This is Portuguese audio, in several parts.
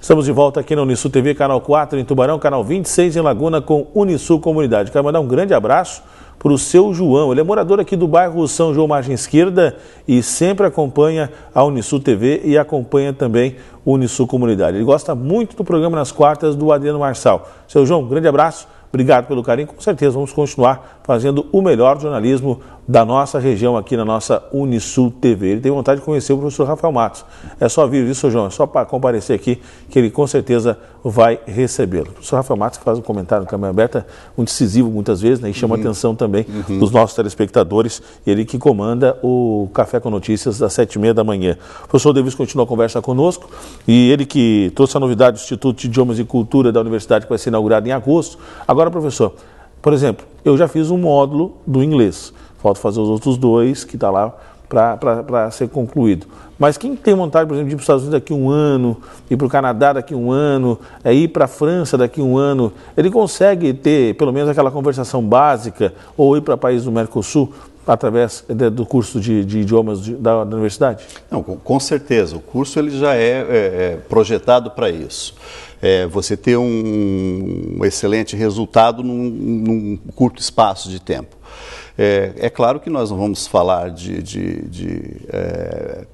Estamos de volta aqui na Unisul TV, canal 4 em Tubarão, canal 26 em Laguna com Unisul Comunidade. Quero mandar um grande abraço para o seu João. Ele é morador aqui do bairro São João Margem Esquerda e sempre acompanha a Unisul TV e acompanha também o Unisul Comunidade. Ele gosta muito do programa nas quartas do Adriano Marçal. Seu João, um grande abraço Obrigado pelo carinho. Com certeza vamos continuar fazendo o melhor jornalismo da nossa região aqui na nossa Unisul TV. Ele tem vontade de conhecer o professor Rafael Matos. É só vir, isso, João? É só para comparecer aqui que ele com certeza vai recebê-lo. O professor Rafael Matos que faz um comentário na câmera aberta, muito decisivo muitas vezes, né? E chama uhum. atenção também uhum. dos nossos telespectadores. Ele que comanda o Café com Notícias às sete e meia da manhã. O professor Devis continua a conversa conosco e ele que trouxe a novidade do Instituto de Idiomas e Cultura da Universidade que vai ser inaugurado em agosto. Agora Agora, professor, por exemplo, eu já fiz um módulo do inglês. Falta fazer os outros dois que está lá para ser concluído. Mas quem tem vontade, por exemplo, de ir para os Estados Unidos daqui um ano, ir para o Canadá daqui um ano, é ir para a França daqui um ano, ele consegue ter pelo menos aquela conversação básica ou ir para países do Mercosul através eh, de, do curso de, de idiomas de, da, da, universidade? Não, com, com, certeza. O curso ele já é, é, é projetado para isso. É, você ter um, um excelente resultado num, num, curto espaço de tempo. É, é, claro que nós não vamos falar de, de, de é,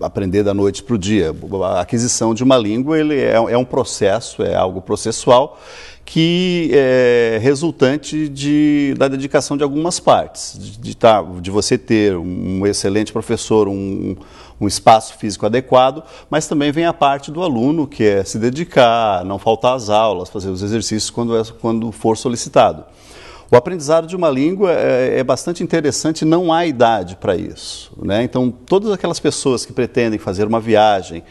aprender da noite para o dia. A aquisição de uma língua ele é, é um processo, é algo processual que é resultante de, da dedicação de algumas partes, de, de, tá, de você ter um excelente professor, um, um, espaço físico adequado, mas também vem a parte do aluno, que é se dedicar, não faltar às aulas, fazer os exercícios quando, é, quando for solicitado. O aprendizado de uma língua é, é bastante interessante, não há idade para isso. Né? Então, todas aquelas pessoas que pretendem fazer uma viagem,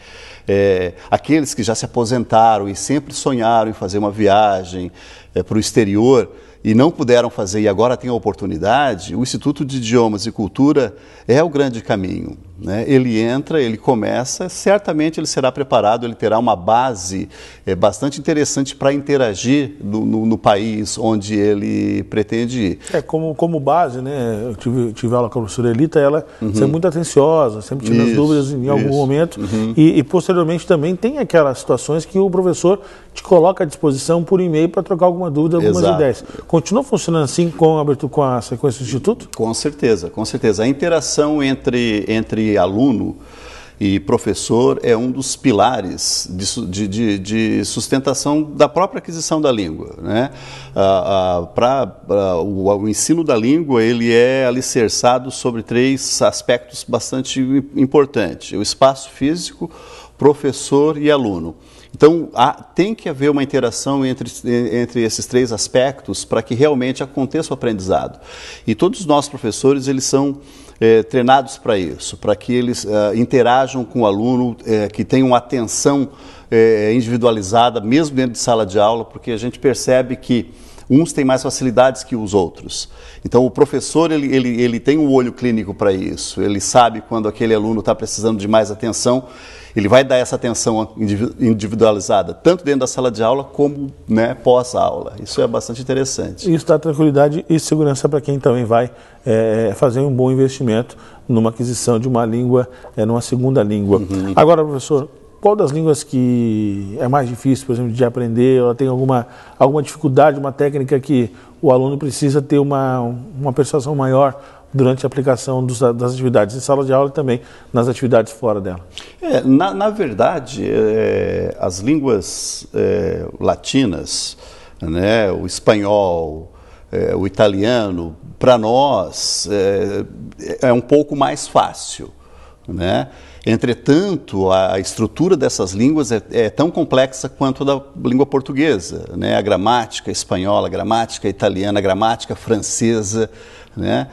é, aqueles que já se aposentaram e sempre sonharam em fazer uma viagem é, para o exterior e não puderam fazer e agora têm a oportunidade, o Instituto de Idiomas e Cultura é o grande caminho. Né? Ele entra, ele começa, certamente ele será preparado, ele terá uma base é, bastante interessante para interagir no, no, no, país onde ele pretende ir. É, como, como base, né? Eu tive, tive aula com a professora Elita, ela uhum. sempre muito atenciosa, sempre tinha as dúvidas em isso. algum momento. Uhum. E, e, posteriormente também tem aquelas situações que o professor te coloca à disposição por e-mail para trocar alguma dúvida, algumas Exato. ideias. Continua funcionando assim com a, com a sequência do Instituto? Com certeza, com certeza. A interação entre, entre aluno e professor é um dos pilares de, de, de sustentação da própria aquisição da língua. Né? Ah, ah, pra, pra o, o, ensino da língua ele é alicerçado sobre três aspectos bastante importantes: o espaço físico, professor e aluno. Então, há, tem que haver uma interação entre, entre esses três aspectos para que realmente aconteça o aprendizado. E todos nós, professores, eles são é, treinados para isso, para que eles é, interajam com o aluno, eh, que tenham atenção individualizada, mesmo dentro de sala de aula, porque a gente percebe que Uns têm mais facilidades que os outros. Então, o professor ele, ele, ele tem um olho clínico para isso, ele sabe quando aquele aluno está precisando de mais atenção, ele vai dar essa atenção individualizada, tanto dentro da sala de aula como né, pós-aula. Isso é bastante interessante. Isso dá tranquilidade e segurança para quem também vai é, é, fazer um bom investimento numa aquisição de uma língua, é, numa segunda língua. Uhum. Agora, professor, qual das línguas que é mais difícil, por exemplo, de aprender? Ela tem alguma, alguma dificuldade, uma técnica que o aluno precisa ter uma, uma persuasão maior durante a aplicação dos, das atividades em sala de aula e também nas atividades fora dela? É, na, na, verdade, é, as línguas é, latinas, né, o espanhol, é, o italiano, para nós é, é um pouco mais fácil né? Entretanto, a estrutura dessas línguas é, é, tão complexa quanto a da língua portuguesa. Né? A gramática espanhola, a gramática italiana, a gramática francesa. Né?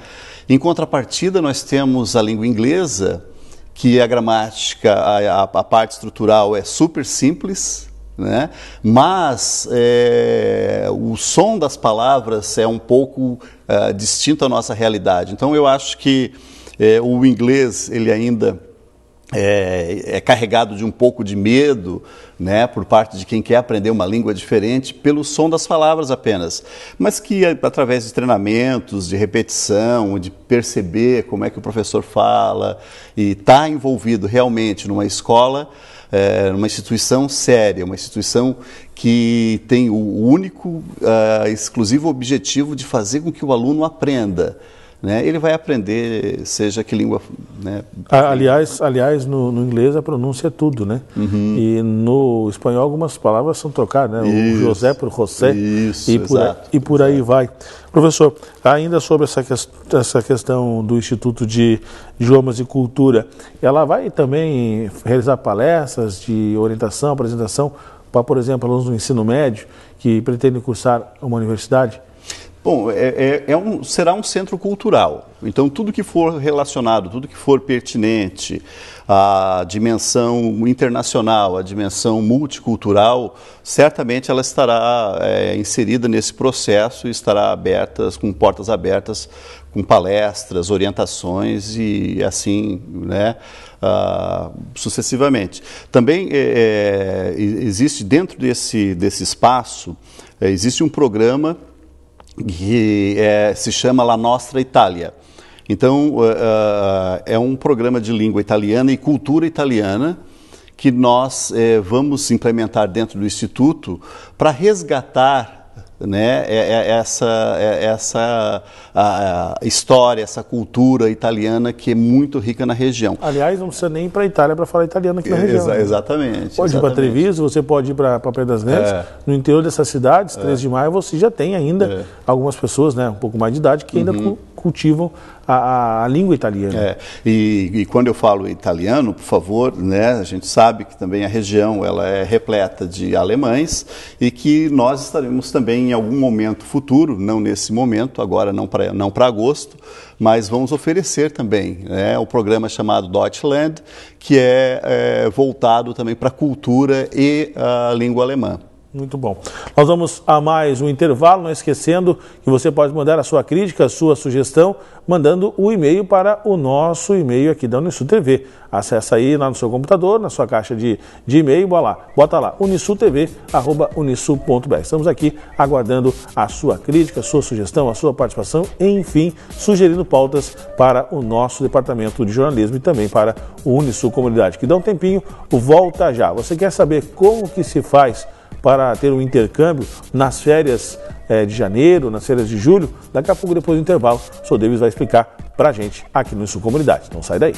Em contrapartida, nós temos a língua inglesa, que a gramática, a, a parte estrutural é super simples, né? mas é, o som das palavras é um pouco uh, distinto à nossa realidade. Então, eu acho que é, o inglês, ele ainda é, é, carregado de um pouco de medo, né, por parte de quem quer aprender uma língua diferente, pelo som das palavras apenas, mas que através de treinamentos, de repetição, de perceber como é que o professor fala e estar tá envolvido realmente numa escola, é, instituição séria, uma instituição que tem o único, uh, exclusivo objetivo de fazer com que o aluno aprenda né, ele vai aprender, seja que língua. Né, aliás, aliás no, no, inglês a pronúncia é tudo, né? Uhum. E no espanhol algumas palavras são trocadas, né? Isso, o José por José isso, e por, exato, e por aí vai. Professor, ainda sobre essa, que, essa questão do Instituto de Idiomas e Cultura, ela vai também realizar palestras de orientação, apresentação para, por exemplo, alunos do ensino médio que pretendem cursar uma universidade? Bom, é, é, é, um, será um centro cultural. Então, tudo que for relacionado, tudo que for pertinente à dimensão internacional, à dimensão multicultural, certamente ela estará é, inserida nesse processo e estará aberta, com portas abertas, com palestras, orientações e assim, né? Uh, sucessivamente. Também é, é, existe dentro desse, desse espaço, existe um programa que é, se chama La Nostra Itália. Então, uh, uh, é um programa de língua italiana e cultura italiana que nós uh, vamos implementar dentro do Instituto para resgatar né, é, é, é essa, é, essa a, a história, essa cultura italiana que é muito rica na região. Aliás, não precisa nem ir para a Itália para falar italiano aqui na região. Exa né? Exatamente. Pode exatamente. ir para Treviso, você pode ir para Pedras Neves. No interior dessas cidades, 3 de maio, você já tem ainda algumas pessoas, né, um pouco mais de idade, que ainda uhum. cultivam a, a, a língua italiana. É, e, e, quando eu falo italiano, por favor, né, a gente sabe que também a região ela é repleta de alemães e que nós estaremos também em algum momento futuro, não nesse momento, agora não para não agosto, mas vamos oferecer também né, o programa chamado Deutschland, que é, é voltado também para a cultura e a língua alemã. Muito bom. Nós vamos a mais um intervalo, não esquecendo que você pode mandar a sua crítica, a sua sugestão, mandando o e-mail para o nosso e-mail aqui da Unisul TV. Acesse aí lá no seu computador, na sua caixa de, de e-mail, bota lá, bota lá unisutv.unisul.br. Estamos aqui aguardando a sua crítica, a sua sugestão, a sua participação, enfim, sugerindo pautas para o nosso departamento de jornalismo e também para o Unisul Comunidade. Que dá um tempinho, volta já. Você quer saber como que se faz para ter um intercâmbio nas férias é, de janeiro, nas férias de julho. Daqui a pouco, depois do intervalo, o Sr. Davis vai explicar para a gente aqui no Sul Comunidade. Não sai daí.